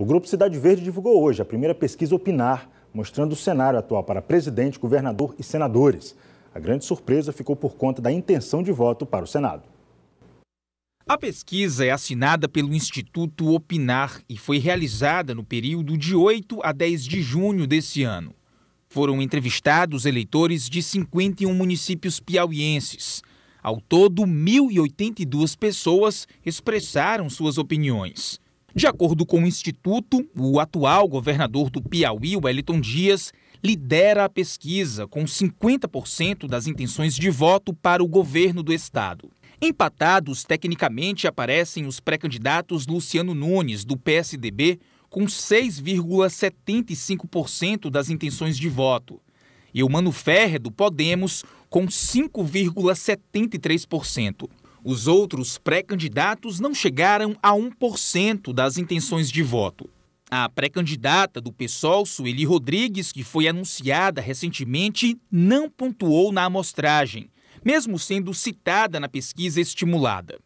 O Grupo Cidade Verde divulgou hoje a primeira pesquisa Opinar, mostrando o cenário atual para presidente, governador e senadores. A grande surpresa ficou por conta da intenção de voto para o Senado. A pesquisa é assinada pelo Instituto Opinar e foi realizada no período de 8 a 10 de junho desse ano. Foram entrevistados eleitores de 51 municípios piauienses. Ao todo, 1.082 pessoas expressaram suas opiniões. De acordo com o Instituto, o atual governador do Piauí, Wellington Dias, lidera a pesquisa com 50% das intenções de voto para o governo do estado. Empatados, tecnicamente, aparecem os pré-candidatos Luciano Nunes, do PSDB, com 6,75% das intenções de voto, e o Mano Ferre, do Podemos, com 5,73%. Os outros pré-candidatos não chegaram a 1% das intenções de voto. A pré-candidata do PSOL, Sueli Rodrigues, que foi anunciada recentemente, não pontuou na amostragem, mesmo sendo citada na pesquisa estimulada.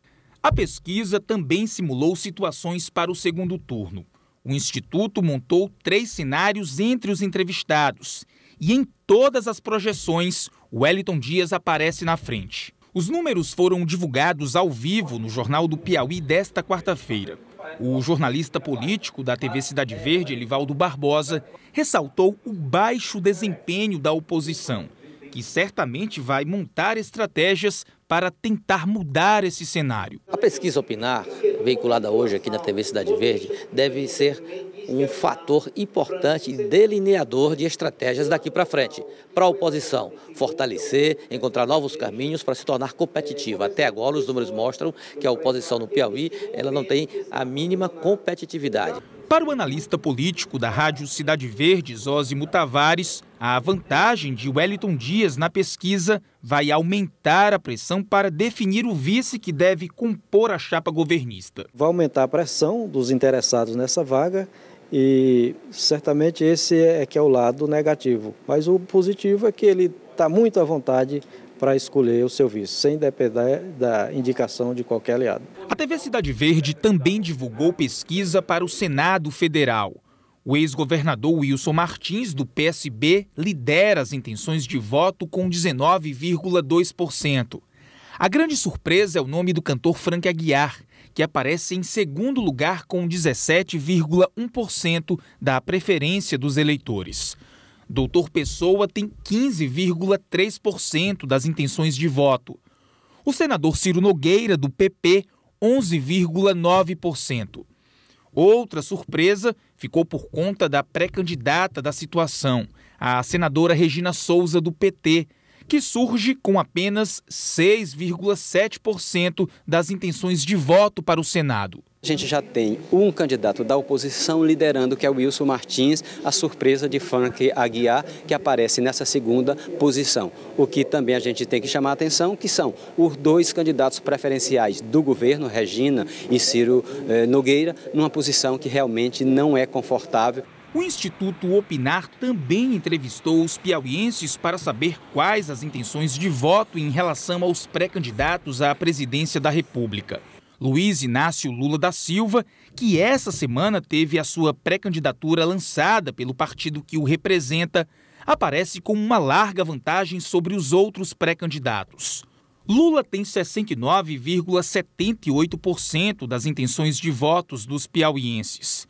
A pesquisa também simulou situações para o segundo turno. O Instituto montou três cenários entre os entrevistados. E em todas as projeções, Wellington Dias aparece na frente. Os números foram divulgados ao vivo no Jornal do Piauí desta quarta-feira. O jornalista político da TV Cidade Verde, Elivaldo Barbosa, ressaltou o baixo desempenho da oposição, que certamente vai montar estratégias para tentar mudar esse cenário. A pesquisa Opinar, veiculada hoje aqui na TV Cidade Verde, deve ser um fator importante delineador de estratégias daqui para frente. Para a oposição, fortalecer, encontrar novos caminhos para se tornar competitiva. Até agora, os números mostram que a oposição no Piauí ela não tem a mínima competitividade. Para o analista político da Rádio Cidade Verde, Zózimo Tavares, a vantagem de Wellington Dias na pesquisa vai aumentar a pressão para definir o vice que deve compor a chapa governista. Vai aumentar a pressão dos interessados nessa vaga e certamente esse é que é o lado negativo. Mas o positivo é que ele está muito à vontade para escolher o seu vice, sem depender da indicação de qualquer aliado. A TV Cidade Verde também divulgou pesquisa para o Senado Federal. O ex-governador Wilson Martins, do PSB, lidera as intenções de voto com 19,2%. A grande surpresa é o nome do cantor Frank Aguiar, que aparece em segundo lugar com 17,1% da preferência dos eleitores. Doutor Pessoa tem 15,3% das intenções de voto. O senador Ciro Nogueira, do PP, 11,9%. Outra surpresa ficou por conta da pré-candidata da situação, a senadora Regina Souza, do PT, que surge com apenas 6,7% das intenções de voto para o Senado. A gente já tem um candidato da oposição liderando, que é o Wilson Martins, a surpresa de Frank Aguiar, que aparece nessa segunda posição. O que também a gente tem que chamar a atenção, que são os dois candidatos preferenciais do governo, Regina e Ciro eh, Nogueira, numa posição que realmente não é confortável. O Instituto Opinar também entrevistou os piauienses para saber quais as intenções de voto em relação aos pré-candidatos à presidência da República. Luiz Inácio Lula da Silva, que essa semana teve a sua pré-candidatura lançada pelo partido que o representa, aparece com uma larga vantagem sobre os outros pré-candidatos. Lula tem 69,78% das intenções de votos dos piauienses.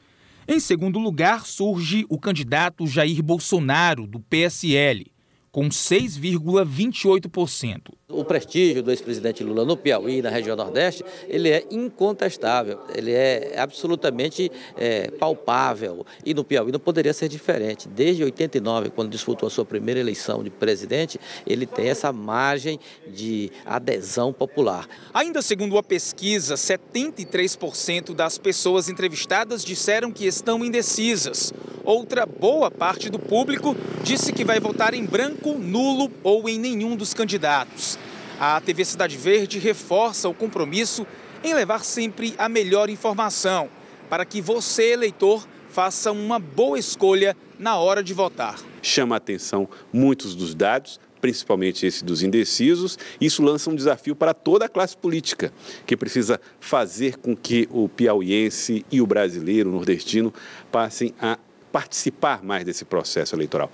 Em segundo lugar, surge o candidato Jair Bolsonaro, do PSL, com 6,28%. O prestígio do ex-presidente Lula no Piauí, na região Nordeste, ele é incontestável, ele é absolutamente é, palpável. E no Piauí não poderia ser diferente. Desde 89, quando disputou a sua primeira eleição de presidente, ele tem essa margem de adesão popular. Ainda segundo a pesquisa, 73% das pessoas entrevistadas disseram que estão indecisas. Outra boa parte do público disse que vai votar em branco, nulo ou em nenhum dos candidatos. A TV Cidade Verde reforça o compromisso em levar sempre a melhor informação para que você, eleitor, faça uma boa escolha na hora de votar. Chama a atenção muitos dos dados, principalmente esse dos indecisos. Isso lança um desafio para toda a classe política, que precisa fazer com que o piauiense e o brasileiro, o nordestino, passem a participar mais desse processo eleitoral.